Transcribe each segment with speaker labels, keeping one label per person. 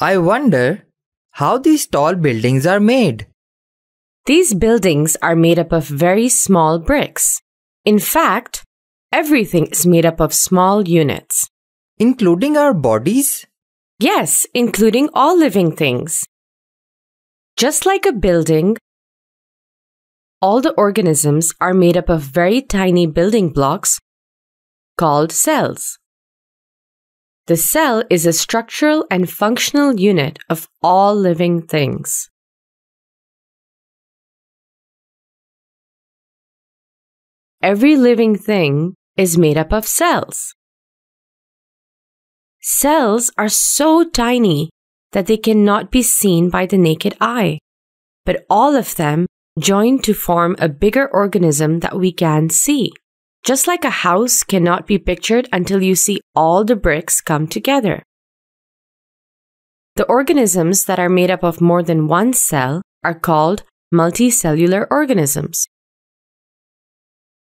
Speaker 1: I wonder how these tall buildings are made. These buildings are made up of very small bricks. In fact, everything is made up of small units. Including our bodies? Yes, including all living things. Just like a building, all the organisms are made up of very tiny building blocks called cells. The cell is a structural and functional unit of all living things. Every living thing is made up of cells. Cells are so tiny that they cannot be seen by the naked eye, but all of them join to form a bigger organism that we can see. Just like a house cannot be pictured until you see all the bricks come together. The organisms that are made up of more than one cell are called multicellular organisms.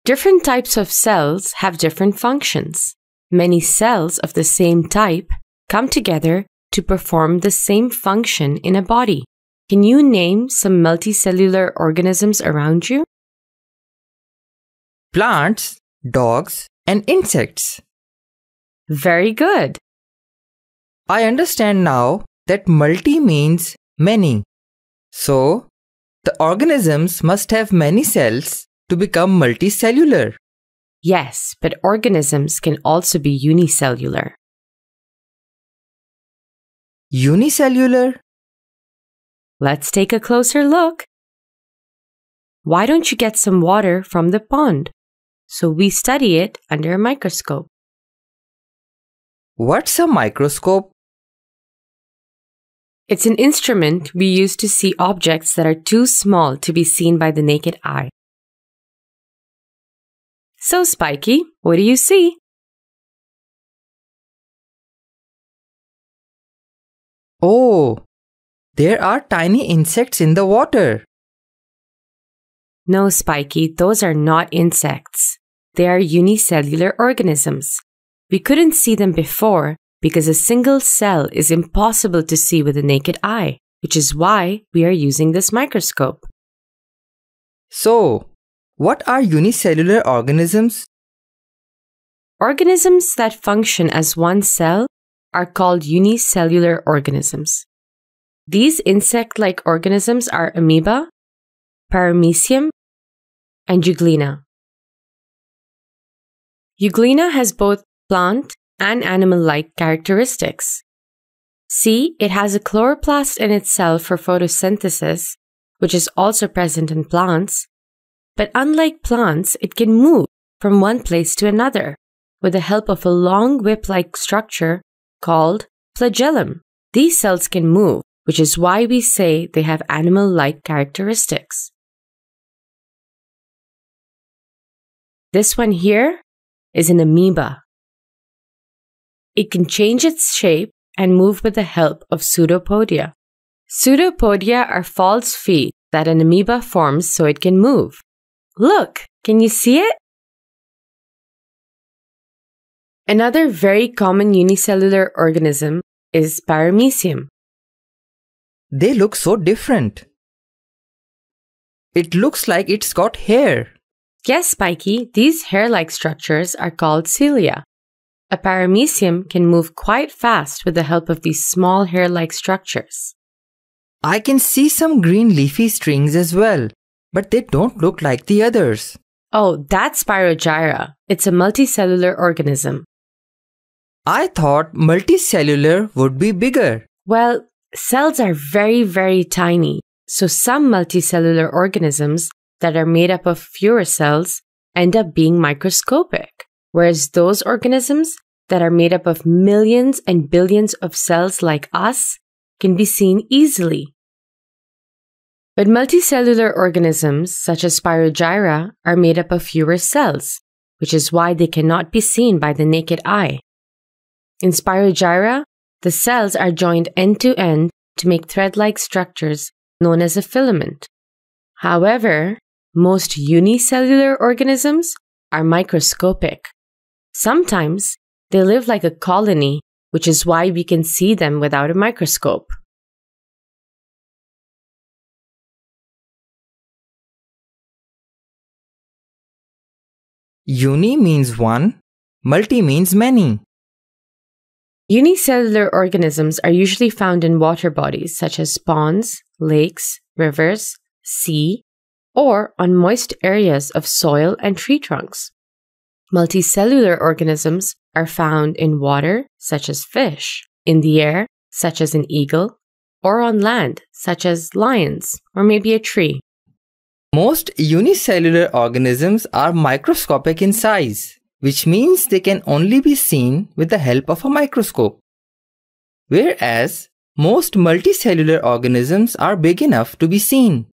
Speaker 1: Different types of cells have different functions. Many cells of the same type come together to perform the same function in a body. Can you name some multicellular organisms around you? plants, dogs, and insects. Very good. I understand now that multi means many. So, the organisms must have many cells to become multicellular. Yes, but organisms can also be unicellular. Unicellular? Let's take a closer look. Why don't you get some water from the pond? so we study it under a microscope. What's a microscope? It's an instrument we use to see objects that are too small to be seen by the naked eye. So, Spiky, what do you see? Oh, there are tiny insects in the water. No, Spiky, those are not insects. They are unicellular organisms. We couldn't see them before because a single cell is impossible to see with the naked eye, which is why we are using this microscope. So, what are unicellular organisms? Organisms that function as one cell are called unicellular organisms. These insect like organisms are amoeba, paramecium, and Euglena. Euglena has both plant and animal like characteristics. See, it has a chloroplast in itself for photosynthesis, which is also present in plants, but unlike plants, it can move from one place to another with the help of a long whip like structure called flagellum. These cells can move, which is why we say they have animal like characteristics. This one here is an amoeba. It can change its shape and move with the help of pseudopodia. Pseudopodia are false feet that an amoeba forms so it can move. Look, can you see it? Another very common unicellular organism is Paramecium. They look so different. It looks like it's got hair. Yes, Spiky. these hair like structures are called cilia. A paramecium can move quite fast with the help of these small hair like structures. I can see some green leafy strings as well, but they don't look like the others. Oh, that's Spirogyra. It's a multicellular organism. I thought multicellular would be bigger. Well, cells are very, very tiny, so some multicellular organisms that are made up of fewer cells end up being microscopic, whereas those organisms that are made up of millions and billions of cells like us can be seen easily. But multicellular organisms, such as Spirogyra, are made up of fewer cells, which is why they cannot be seen by the naked eye. In Spirogyra, the cells are joined end to end to make thread like structures known as a filament. However, most unicellular organisms are microscopic. Sometimes they live like a colony, which is why we can see them without a microscope. Uni means one, multi means many. Unicellular organisms are usually found in water bodies such as ponds, lakes, rivers, sea, or on moist areas of soil and tree trunks. Multicellular organisms are found in water, such as fish, in the air, such as an eagle, or on land, such as lions or maybe a tree. Most unicellular organisms are microscopic in size, which means they can only be seen with the help of a microscope. Whereas most multicellular organisms are big enough to be seen.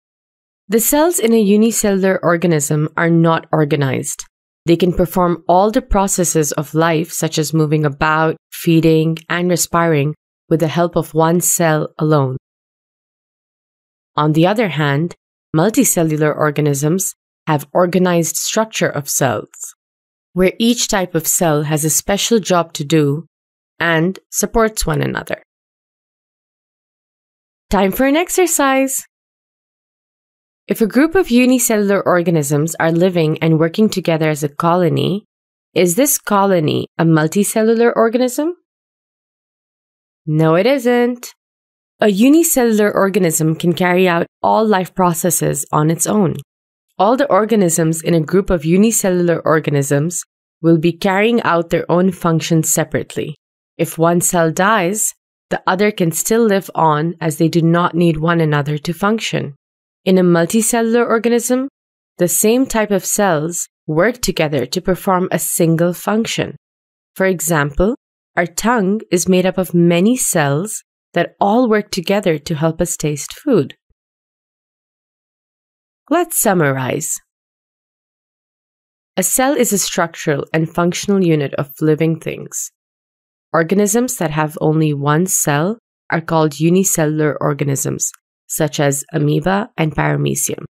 Speaker 1: The cells in a unicellular organism are not organized. They can perform all the processes of life, such as moving about, feeding, and respiring, with the help of one cell alone. On the other hand, multicellular organisms have organized structure of cells, where each type of cell has a special job to do and supports one another. Time for an exercise! If a group of unicellular organisms are living and working together as a colony, is this colony a multicellular organism? No, it isn't. A unicellular organism can carry out all life processes on its own. All the organisms in a group of unicellular organisms will be carrying out their own functions separately. If one cell dies, the other can still live on as they do not need one another to function. In a multicellular organism, the same type of cells work together to perform a single function. For example, our tongue is made up of many cells that all work together to help us taste food. Let's summarize. A cell is a structural and functional unit of living things. Organisms that have only one cell are called unicellular organisms, such as amoeba and paramecium.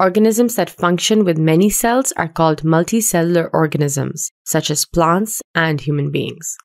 Speaker 1: Organisms that function with many cells are called multicellular organisms, such as plants and human beings.